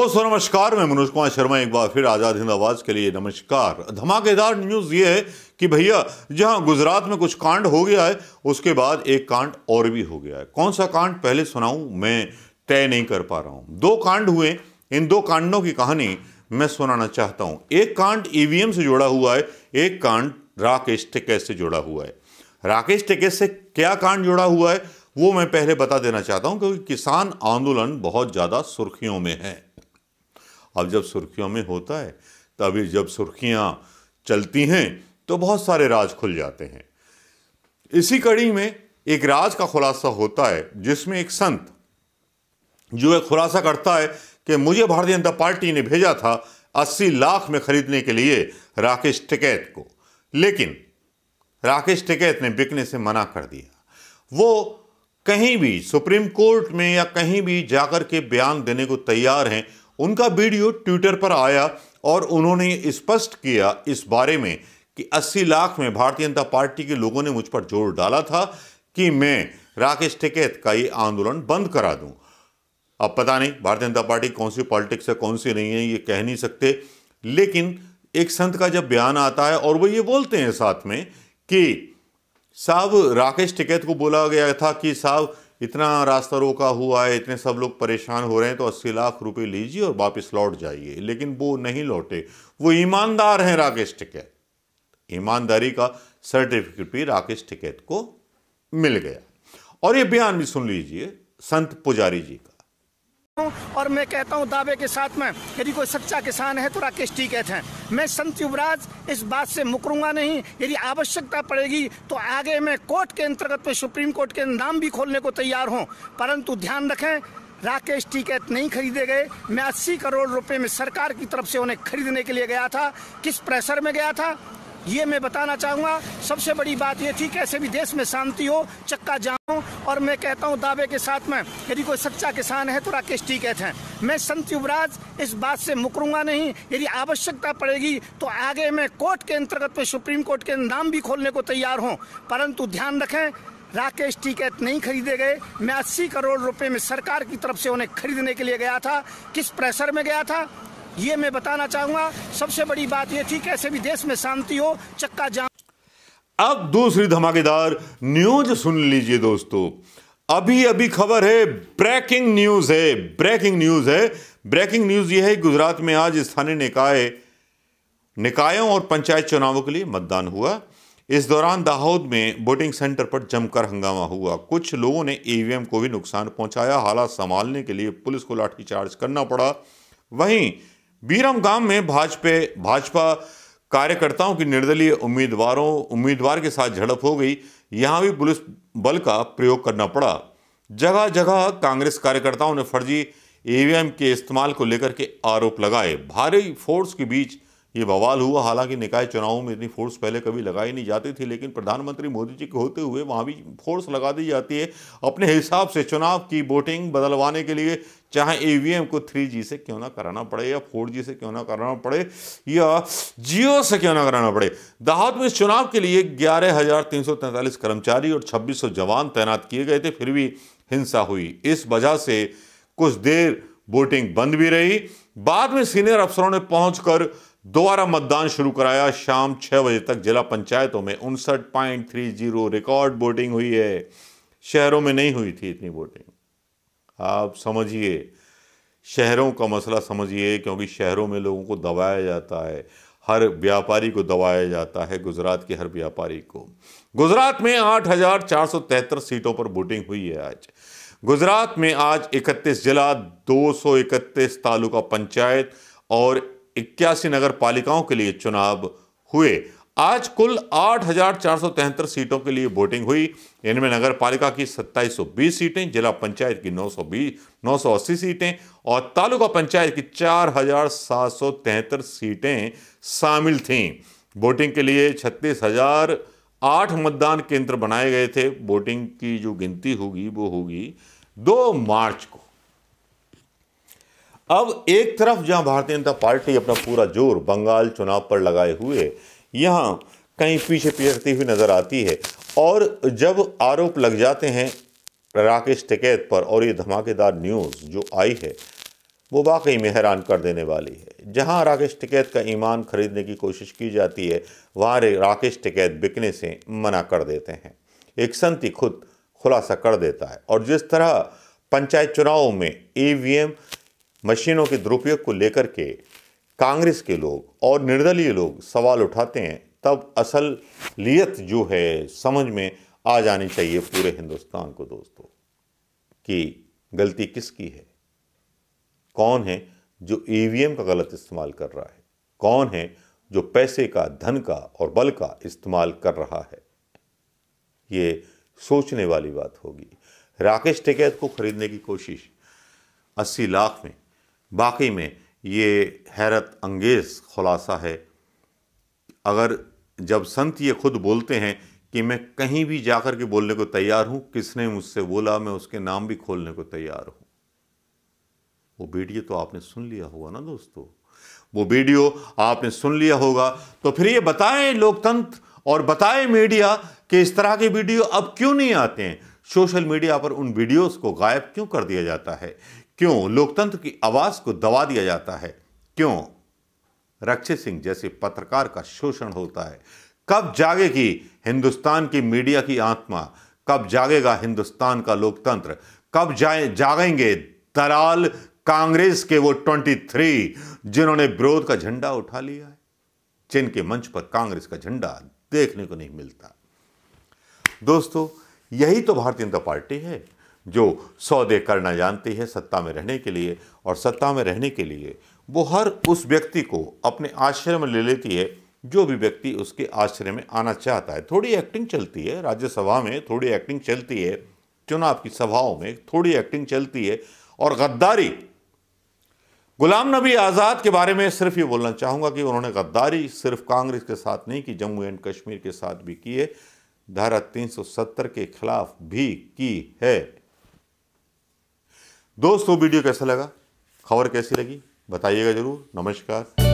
दोस्तों नमस्कार मैं मनोज कुमार शर्मा एक बार फिर आज़ाद हिंद आवाज़ के लिए नमस्कार धमाकेदार न्यूज़ ये है कि भैया जहां गुजरात में कुछ कांड हो गया है उसके बाद एक कांड और भी हो गया है कौन सा कांड पहले सुनाऊं मैं तय नहीं कर पा रहा हूं दो कांड हुए इन दो कांडों की कहानी मैं सुनाना चाहता हूँ एक कांड ई e से जुड़ा हुआ है एक कांड राकेश टिकैत से जुड़ा हुआ है राकेश टिकैत से क्या कांड जुड़ा हुआ है वो मैं पहले बता देना चाहता हूं क्योंकि किसान आंदोलन बहुत ज़्यादा सुर्खियों में है अब जब सुर्खियों में होता है तभी जब सुर्खियाँ चलती हैं तो बहुत सारे राज खुल जाते हैं इसी कड़ी में एक राज का खुलासा होता है जिसमें एक संत जो एक खुलासा करता है कि मुझे भारतीय जनता पार्टी ने भेजा था 80 लाख में खरीदने के लिए राकेश टिकैत को लेकिन राकेश टिकैत ने बिकने से मना कर दिया वो कहीं भी सुप्रीम कोर्ट में या कहीं भी जाकर के बयान देने को तैयार हैं उनका वीडियो ट्विटर पर आया और उन्होंने स्पष्ट किया इस बारे में कि 80 लाख में भारतीय जनता पार्टी के लोगों ने मुझ पर जोर डाला था कि मैं राकेश टिकैत का ये आंदोलन बंद करा दूं अब पता नहीं भारतीय जनता पार्टी कौन सी पॉलिटिक्स है कौन सी नहीं है ये कह नहीं सकते लेकिन एक संत का जब बयान आता है और वो ये बोलते हैं साथ में कि साहब राकेश टिकैत को बोला गया था कि साहब इतना रास्ता रोका हुआ है इतने सब लोग परेशान हो रहे हैं तो अस्सी लाख रुपए लीजिए और वापस लौट जाइए लेकिन वो नहीं लौटे वो ईमानदार हैं राकेश टिकैत ईमानदारी का सर्टिफिकेट भी राकेश टिकैत को मिल गया और ये बयान भी सुन लीजिए संत पुजारी जी का और मैं कहता हूँ दावे के साथ में यदि कोई सच्चा किसान है तो राकेश टिकैत हैं मैं संत युवराज इस बात से मुकरूंगा नहीं यदि आवश्यकता पड़ेगी तो आगे मैं कोर्ट के अंतर्गत में सुप्रीम कोर्ट के नाम भी खोलने को तैयार हूँ परंतु ध्यान रखें राकेश टिकैत नहीं खरीदे गए मैं अस्सी करोड़ रुपए में सरकार की तरफ से उन्हें खरीदने के लिए गया था किस प्रेशर में गया था ये मैं बताना चाहूँगा सबसे बड़ी बात ये थी कैसे भी देश में शांति हो चक्का जाऊं और मैं कहता हूँ दावे के साथ में यदि कोई सच्चा किसान है तो राकेश टिकैत हैं मैं संत युवराज इस बात से मुकरूंगा नहीं यदि आवश्यकता पड़ेगी तो आगे मैं कोर्ट के अंतर्गत में सुप्रीम कोर्ट के नाम भी खोलने को तैयार हूँ परंतु ध्यान रखें राकेश टिकैत नहीं खरीदे गए मैं 80 करोड़ रुपए में सरकार की तरफ से उन्हें खरीदने के लिए गया था किस प्रेशर में गया था ये मैं बताना चाहूंगा सबसे बड़ी बात यह थी कैसे भी देश में शांति हो चक्का जाम अब दूसरी धमाकेदार न्यूज सुन लीजिए दोस्तों अभी अभी खबर है ब्रेकिंग न्यूज है ब्रेकिंग न्यूज है ब्रेकिंग न्यूज यह है गुजरात में आज स्थानीय निकाय निकायों और पंचायत चुनावों के लिए मतदान हुआ इस दौरान दाहोद में वोटिंग सेंटर पर जमकर हंगामा हुआ कुछ लोगों ने ईवीएम को भी नुकसान पहुंचाया हालात संभालने के लिए पुलिस को लाठीचार्ज करना पड़ा वहीं बीरम गांव में भाजपा भाजपा कार्यकर्ताओं की निर्दलीय उम्मीदवारों उम्मीदवार के साथ झड़प हो गई यहां भी पुलिस बल का प्रयोग करना पड़ा जगह जगह कांग्रेस कार्यकर्ताओं ने फर्जी ईवीएम के इस्तेमाल को लेकर के आरोप लगाए भारी फोर्स के बीच ये बवाल हुआ हालांकि निकाय चुनावों में इतनी फोर्स पहले कभी लगाई नहीं जाती थी लेकिन प्रधानमंत्री मोदी जी के होते हुए वहाँ भी फोर्स लगा दी जाती है अपने हिसाब से चुनाव की वोटिंग बदलवाने के लिए चाहे ईवीएम e को 3G से क्यों ना कराना पड़े या 4G से क्यों ना कराना पड़े या जियो से क्यों ना कराना पड़े दाहत में इस चुनाव के लिए ग्यारह कर्मचारी और छब्बीस जवान तैनात किए गए थे फिर भी हिंसा हुई इस वजह से कुछ देर वोटिंग बंद भी रही बाद में सीनियर अफसरों ने पहुंचकर दोबारा मतदान शुरू कराया शाम छह बजे तक जिला पंचायतों में उनसठ point three zero record voting हुई है शहरों में नहीं हुई थी इतनी वोटिंग आप समझिए शहरों का मसला समझिए क्योंकि शहरों में लोगों को दबाया जाता है हर व्यापारी को दबाया जाता है गुजरात के हर व्यापारी को गुजरात में आठ सीटों पर वोटिंग हुई है आज गुजरात में आज 31 जिला 231 तालुका पंचायत और इक्यासी नगर पालिकाओं के लिए चुनाव हुए आज कुल आठ सीटों के लिए वोटिंग हुई इनमें नगर पालिका की 2720 सीटें जिला पंचायत की 920 980 सीटें और तालुका पंचायत की चार सीटें शामिल थीं वोटिंग के लिए छत्तीस हजार आठ मतदान केंद्र बनाए गए थे वोटिंग की जो गिनती होगी वो होगी दो मार्च को अब एक तरफ जहां भारतीय जनता पार्टी अपना पूरा जोर बंगाल चुनाव पर लगाए हुए यहां कहीं पीछे पिछड़ती हुई नज़र आती है और जब आरोप लग जाते हैं राकेश टिकैत पर और ये धमाकेदार न्यूज़ जो आई है वो वाकई में हैरान कर देने वाली है जहां राकेश टिकैत का ईमान खरीदने की कोशिश की जाती है वहाँ राकेश टिकैत बिकने से मना कर देते हैं एक संति खुद खुलासा कर देता है और जिस तरह पंचायत चुनाव में ईवीएम e मशीनों के दुरुपयोग को लेकर के कांग्रेस के लोग और निर्दलीय लोग सवाल उठाते हैं तब असल लियत जो है समझ में आ जानी चाहिए पूरे हिंदुस्तान को दोस्तों कि गलती किसकी है कौन है जो ईवीएम e का गलत इस्तेमाल कर रहा है कौन है जो पैसे का धन का और बल का इस्तेमाल कर रहा है ये सोचने वाली बात होगी राकेश टिकैत को खरीदने की कोशिश अस्सी लाख में बाकी में ये हैरत अंगेज खुलासा है अगर जब संत ये खुद बोलते हैं कि मैं कहीं भी जाकर के बोलने को तैयार हूँ किसने मुझसे बोला मैं उसके नाम भी खोलने को तैयार हूँ वो वीडियो तो आपने सुन लिया होगा ना दोस्तों वो वीडियो आपने सुन लिया होगा तो फिर ये बताएं लोकतंत्र और बताएं मीडिया कि इस तरह के वीडियो अब क्यों नहीं आते हैं सोशल मीडिया पर उन वीडियोस को गायब क्यों कर दिया जाता है क्यों लोकतंत्र की आवाज को दबा दिया जाता है क्यों रक्षित सिंह जैसे पत्रकार का शोषण होता है कब जागेगी हिंदुस्तान की मीडिया की आत्मा कब जागेगा हिंदुस्तान का लोकतंत्र कब जाए जागेंगे दलाल कांग्रेस के वो 23 जिन्होंने विरोध का झंडा उठा लिया है जिनके मंच पर कांग्रेस का झंडा देखने को नहीं मिलता दोस्तों यही तो भारतीय जनता पार्टी है जो सौदे करना जानती है सत्ता में रहने के लिए और सत्ता में रहने के लिए वो हर उस व्यक्ति को अपने आश्रय में ले लेती है जो भी व्यक्ति उसके आश्रय में आना चाहता है थोड़ी एक्टिंग चलती है राज्यसभा में थोड़ी एक्टिंग चलती है चुनाव की सभाओं में थोड़ी एक्टिंग चलती है और गद्दारी गुलाम नबी आज़ाद के बारे में सिर्फ ये बोलना चाहूँगा कि उन्होंने गद्दारी सिर्फ कांग्रेस के साथ नहीं की जम्मू एंड कश्मीर के साथ भी की है धारा 370 के खिलाफ भी की है दोस्तों वीडियो कैसा लगा खबर कैसी लगी बताइएगा ज़रूर नमस्कार